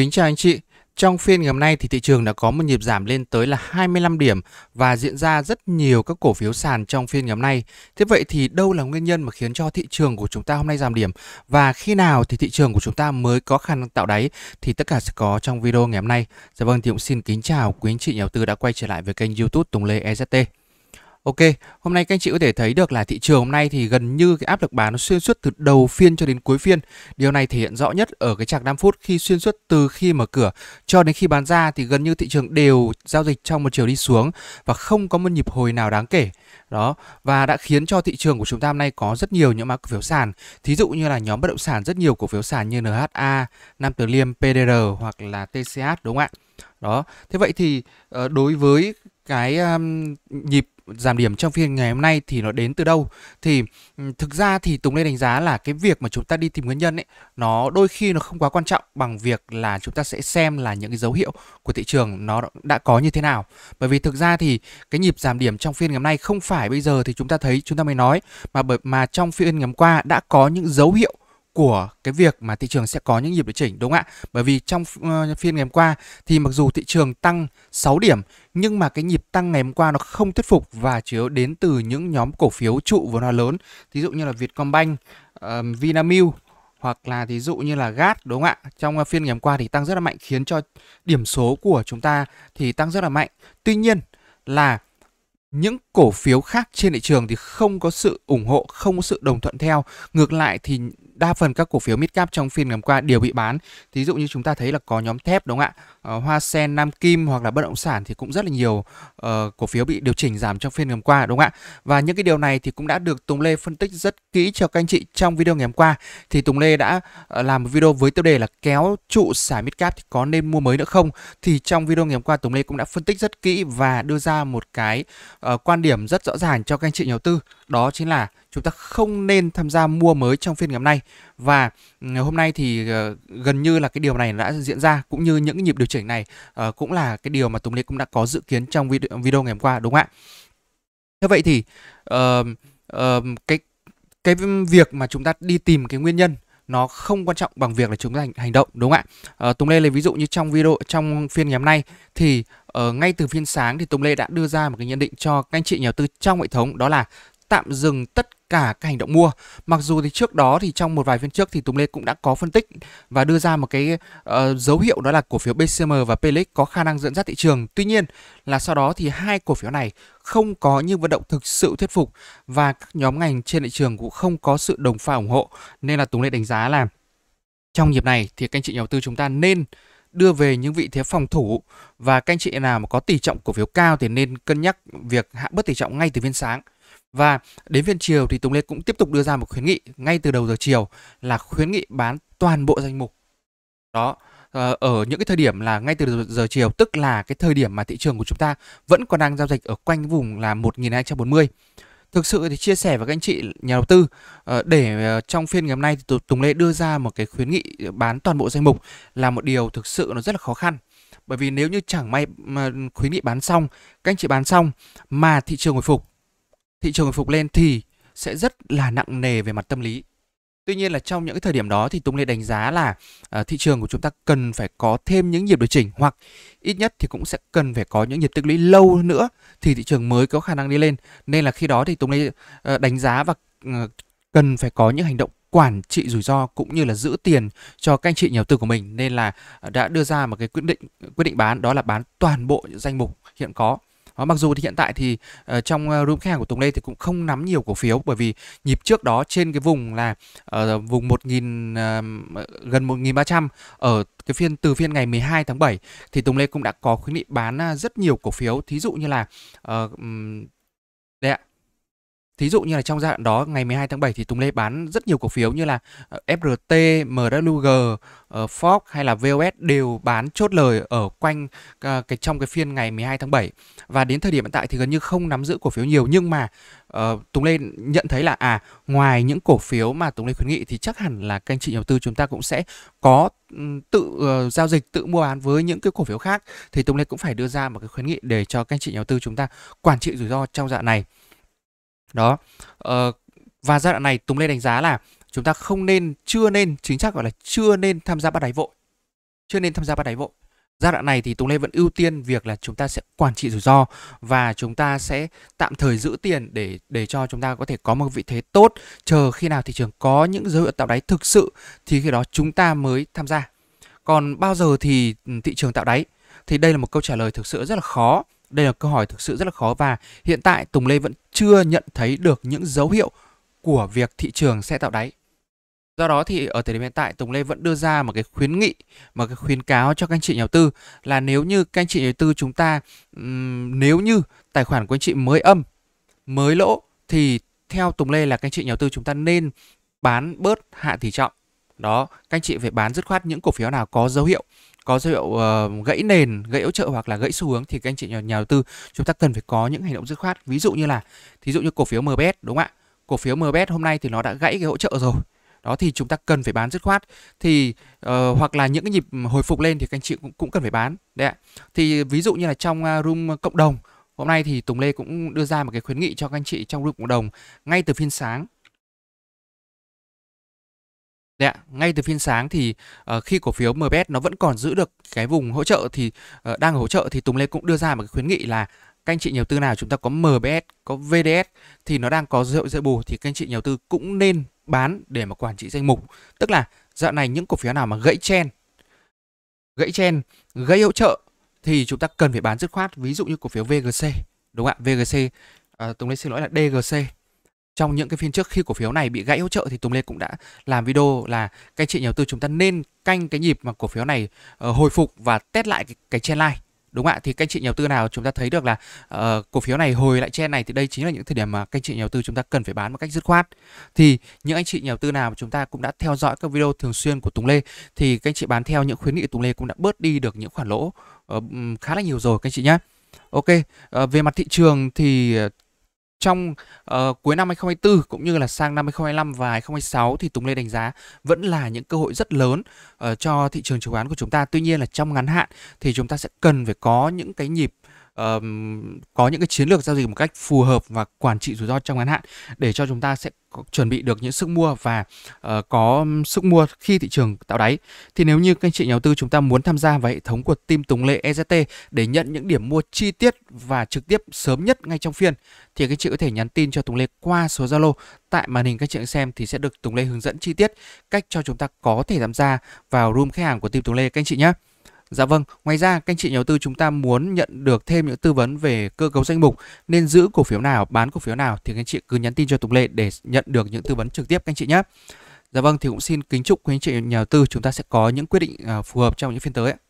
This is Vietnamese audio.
Kính chào anh chị. Trong phiên ngày hôm nay thì thị trường đã có một nhịp giảm lên tới là 25 điểm và diễn ra rất nhiều các cổ phiếu sàn trong phiên ngày hôm nay. Thế vậy thì đâu là nguyên nhân mà khiến cho thị trường của chúng ta hôm nay giảm điểm và khi nào thì thị trường của chúng ta mới có khả năng tạo đáy thì tất cả sẽ có trong video ngày hôm nay. Dạ vâng thì cũng xin kính chào quý anh chị nhà đầu tư đã quay trở lại với kênh YouTube Tùng Lê EZT. Ok, hôm nay các anh chị có thể thấy được là thị trường hôm nay thì gần như cái áp lực bán nó xuyên suốt từ đầu phiên cho đến cuối phiên. Điều này thể hiện rõ nhất ở cái chặng 5 phút khi xuyên suốt từ khi mở cửa cho đến khi bán ra thì gần như thị trường đều giao dịch trong một chiều đi xuống và không có một nhịp hồi nào đáng kể. Đó, và đã khiến cho thị trường của chúng ta hôm nay có rất nhiều những mã cổ phiếu sàn. Thí dụ như là nhóm bất động sản rất nhiều cổ phiếu sàn như NHA, Nam Từ Liêm, PDR hoặc là TCH đúng không ạ? Đó, thế vậy thì ờ, đối với cái um, nhịp giảm điểm trong phiên ngày hôm nay thì nó đến từ đâu thì thực ra thì Tùng lên đánh giá là cái việc mà chúng ta đi tìm nguyên nhân ấy nó đôi khi nó không quá quan trọng bằng việc là chúng ta sẽ xem là những cái dấu hiệu của thị trường nó đã có như thế nào bởi vì thực ra thì cái nhịp giảm điểm trong phiên ngày hôm nay không phải bây giờ thì chúng ta thấy chúng ta mới nói mà bởi mà trong phiên ngày hôm qua đã có những dấu hiệu của cái việc mà thị trường sẽ có những nhịp điều chỉnh đúng không ạ? Bởi vì trong ờ, phiên ngày hôm qua thì mặc dù thị trường tăng 6 điểm nhưng mà cái nhịp tăng ngày hôm qua nó không thuyết phục và chủ yếu đến từ những nhóm cổ phiếu trụ vốn hóa lớn, ví dụ như là Vietcombank, uh, Vinamilk hoặc là ví dụ như là GAT đúng không ạ? Trong ờ, phiên ngày hôm qua thì tăng rất là mạnh khiến cho điểm số của chúng ta thì tăng rất là mạnh. Tuy nhiên là những cổ phiếu khác trên thị trường thì không có sự ủng hộ, không có sự đồng thuận theo. Ngược lại thì đa phần các cổ phiếu midcap trong phiên ngày hôm qua đều bị bán. Thí dụ như chúng ta thấy là có nhóm thép đúng không ạ? Ờ, hoa sen, Nam Kim hoặc là bất động sản thì cũng rất là nhiều uh, cổ phiếu bị điều chỉnh giảm trong phiên ngày hôm qua đúng không ạ? Và những cái điều này thì cũng đã được Tùng Lê phân tích rất kỹ cho các anh chị trong video ngày hôm qua. Thì Tùng Lê đã ờ, làm một video với tiêu đề là kéo trụ sải midcap thì có nên mua mới nữa không? Thì trong video ngày hôm qua Tùng Lê cũng đã phân tích rất kỹ và đưa ra một cái uh, quan điểm rất rõ ràng cho các anh chị nhà đầu tư. Đó chính là chúng ta không nên tham gia mua mới trong phiên ngày hôm nay và ừ, hôm nay thì ờ, gần như là cái điều này đã diễn ra cũng như những nhịp điều chỉnh này ờ, cũng là cái điều mà Tùng Lê cũng đã có dự kiến trong video ngày hôm qua đúng không ạ? Thế vậy thì ờ, cái cái việc mà chúng ta đi tìm cái nguyên nhân nó không quan trọng bằng việc là chúng ta hành, động đúng không ạ? Tùng Lê lấy ví dụ như trong video trong phiên ngày hôm nay thì uh, ngay từ phiên sáng thì Tùng Lê đã đưa ra một cái nhận định cho các anh chị nhà đầu tư trong hệ thống đó là tạm dừng tất cả cái hành động mua. Mặc dù thì trước đó thì trong một vài phiên trước thì Tùng Lê cũng đã có phân tích và đưa ra một cái uh, dấu hiệu đó là cổ phiếu BCM và PLX có khả năng dẫn dắt thị trường. Tuy nhiên là sau đó thì hai cổ phiếu này không có những vận động thực sự thuyết phục và các nhóm ngành trên thị trường cũng không có sự đồng pha ủng hộ nên là Tùng Lê đánh giá là trong nhịp này thì các anh chị nhà đầu tư chúng ta nên đưa về những vị thế phòng thủ và các anh chị nào mà có tỷ trọng cổ phiếu cao thì nên cân nhắc việc hạ bớt tỷ trọng ngay từ phiên sáng và đến phiên chiều thì Tùng Lê cũng tiếp tục đưa ra một khuyến nghị ngay từ đầu giờ chiều là khuyến nghị bán toàn bộ danh mục. Đó, ờ, ở những cái thời điểm là ngay từ giờ chiều tức là cái thời điểm mà thị trường của chúng ta vẫn còn đang giao dịch ở quanh vùng là 1240. Thực sự thì chia sẻ với các anh chị nhà đầu tư ờ, để ờ, trong phiên ngày hôm nay thì Tùng Lê đưa ra một cái khuyến nghị bán toàn bộ danh mục là một điều thực sự nó rất là khó khăn. Bởi vì nếu như chẳng may khuyến nghị bán xong, các anh chị bán xong mà thị trường hồi phục thị trường phục lên thì sẽ rất là nặng nề về mặt tâm lý Tuy nhiên là trong những cái thời điểm đó thì Tùng Lê đánh giá là uh, thị trường của chúng ta cần phải có thêm những nhịp điều chỉnh hoặc ít nhất thì cũng sẽ cần phải có những nhịp tích lũy lâu nữa thì thị trường mới có khả năng đi lên. Nên là khi đó thì Tùng Lê uh, đánh giá và uh, cần phải có những hành động quản trị rủi ro cũng như là giữ tiền cho các anh chị nhà đầu tư của mình nên là đã đưa ra một cái quyết định quyết định bán đó là bán toàn bộ những danh mục hiện có đó, mặc dù thì hiện tại thì uh, trong ờ, room khách hàng của Tùng Lê thì cũng không nắm nhiều cổ phiếu bởi vì nhịp trước đó trên cái vùng là ở ờ, uh, vùng 1000 uh, gần 1300 ở cái phiên từ phiên ngày 12 tháng 7 thì Tùng Lê cũng đã có khuyến nghị bán à, rất nhiều cổ phiếu thí dụ như là uh, Thí dụ như là trong giai đoạn đó ngày 12 tháng 7 thì Tùng Lê bán rất nhiều cổ phiếu như là ờ, FRT, MWG, ờ, Fox hay là VOS đều bán chốt lời ở quanh ờ, cái trong cái phiên ngày 12 tháng 7. Và đến thời điểm hiện tại thì gần như không nắm giữ cổ phiếu nhiều nhưng mà uh, Tùng Lê nhận thấy là à ngoài những cổ phiếu mà Tùng Lê khuyến nghị thì chắc hẳn là các anh chị đầu tư chúng ta cũng sẽ có tự uh, giao dịch tự mua bán với những cái cổ phiếu khác thì Tùng Lê cũng phải đưa ra một cái khuyến nghị để cho các anh chị nhà đầu tư chúng ta quản trị rủi ro trong dạng này đó ờ, và giai đoạn này Tùng Lê đánh giá là chúng ta không nên chưa nên chính xác gọi là chưa nên tham gia bắt đáy vội chưa nên tham gia bắt đáy vội giai đoạn này thì Tùng Lê vẫn ưu tiên việc là chúng ta sẽ quản trị rủi ro và chúng ta sẽ tạm thời giữ tiền để để cho chúng ta có thể có một vị thế tốt chờ khi nào thị trường có những dấu hiệu tạo đáy thực sự thì khi đó chúng ta mới tham gia còn bao giờ thì ừ, thị trường tạo đáy thì đây là một câu trả lời thực sự rất là khó đây là câu hỏi thực sự rất là khó và hiện tại Tùng Lê vẫn chưa nhận thấy được những dấu hiệu của việc thị trường sẽ tạo đáy. Do đó thì ở thời điểm hiện tại Tùng Lê vẫn đưa ra một cái khuyến nghị, một cái khuyến cáo cho các anh chị nhà đầu tư là nếu như các anh chị nhà đầu tư chúng ta nếu như tài khoản của anh chị mới âm, mới lỗ thì theo Tùng Lê là các anh chị nhà đầu tư chúng ta nên bán bớt hạ tỷ trọng. Đó, các anh chị phải bán dứt khoát những cổ phiếu nào có dấu hiệu có dấu hiệu uh, gãy nền gãy hỗ trợ hoặc là gãy xu hướng thì các anh chị nhà, nhà đầu tư chúng ta cần phải có những hành động dứt khoát ví dụ như là thí dụ như cổ phiếu MBS đúng không ạ cổ phiếu MBS hôm nay thì nó đã gãy cái hỗ trợ rồi đó thì chúng ta cần phải bán dứt khoát thì uh, hoặc là những cái nhịp hồi phục lên thì các anh chị cũng cũng cần phải bán đấy ạ thì ví dụ như là trong ờ, room cộng đồng hôm nay thì Tùng Lê cũng đưa ra một cái khuyến nghị cho các anh chị trong room cộng đồng ngay từ phiên sáng Đấy ngay từ phiên sáng thì uh, khi cổ phiếu MBS nó vẫn còn giữ được cái vùng hỗ trợ thì uh, đang hỗ trợ thì Tùng Lê cũng đưa ra một cái khuyến nghị là các anh chị nhà đầu tư nào chúng ta có MBS, có VDS thì nó đang có dấu hiệu dễ bù thì các anh chị nhà đầu tư cũng nên bán để mà quản trị danh mục. Tức là dạo này những cổ phiếu nào mà gãy chen, gãy chen, gãy hỗ trợ thì chúng ta cần phải bán dứt khoát. Ví dụ như cổ phiếu VGC, đúng không ạ? VGC, uh, ờ, Tùng Lê xin lỗi là DGC trong những cái phiên trước khi cổ phiếu này bị gãy hỗ trợ thì Tùng Lê cũng đã làm video là các anh chị nhà đầu tư chúng ta nên canh cái nhịp mà cổ phiếu này uh, hồi phục và test lại cái, cái trend line đúng không ạ thì các anh chị nhà đầu tư nào chúng ta thấy được là uh, cổ phiếu này hồi lại trên này thì đây chính là những thời điểm mà các anh chị nhà đầu tư chúng ta cần phải bán một cách dứt khoát thì những anh chị nhà đầu tư nào chúng ta cũng đã theo dõi các video thường xuyên của Tùng Lê thì các anh chị bán theo những khuyến nghị của Tùng Lê cũng đã bớt đi được những khoản lỗ uh, khá là nhiều rồi các anh chị nhé Ok, uh, về mặt thị trường thì trong uh, cuối năm 2024 cũng như là sang năm 2025 và 2026 thì Tùng Lê đánh giá vẫn là những cơ hội rất lớn uh, cho thị trường chứng khoán của chúng ta. Tuy nhiên là trong ngắn hạn thì chúng ta sẽ cần phải có những cái nhịp um, có những cái chiến lược giao dịch một cách phù hợp và quản trị rủi ro trong ngắn hạn để cho chúng ta sẽ có, chuẩn bị được những sức mua và uh, có sức mua khi thị trường tạo đáy. Thì nếu như các anh chị nhà đầu tư chúng ta muốn tham gia vào hệ thống của team Tùng Lệ EZT để nhận những điểm mua chi tiết và trực tiếp sớm nhất ngay trong phiên thì các anh chị có thể nhắn tin cho Tùng Lệ qua số Zalo tại màn hình các chị xem thì sẽ được Tùng Lệ hướng dẫn chi tiết cách cho chúng ta có thể tham gia vào room khách hàng của team Tùng Lệ các anh chị nhé. Dạ vâng, ngoài ra các anh chị nhà đầu tư chúng ta muốn nhận được thêm những tư vấn về cơ cấu danh mục nên giữ cổ phiếu nào, bán cổ phiếu nào thì các anh chị cứ nhắn tin cho Tùng Lê để nhận được những tư vấn trực tiếp các anh chị nhé. Dạ vâng thì cũng xin kính chúc quý anh chị nhà đầu tư chúng ta sẽ có những quyết định à, phù hợp trong những phiên tới ạ.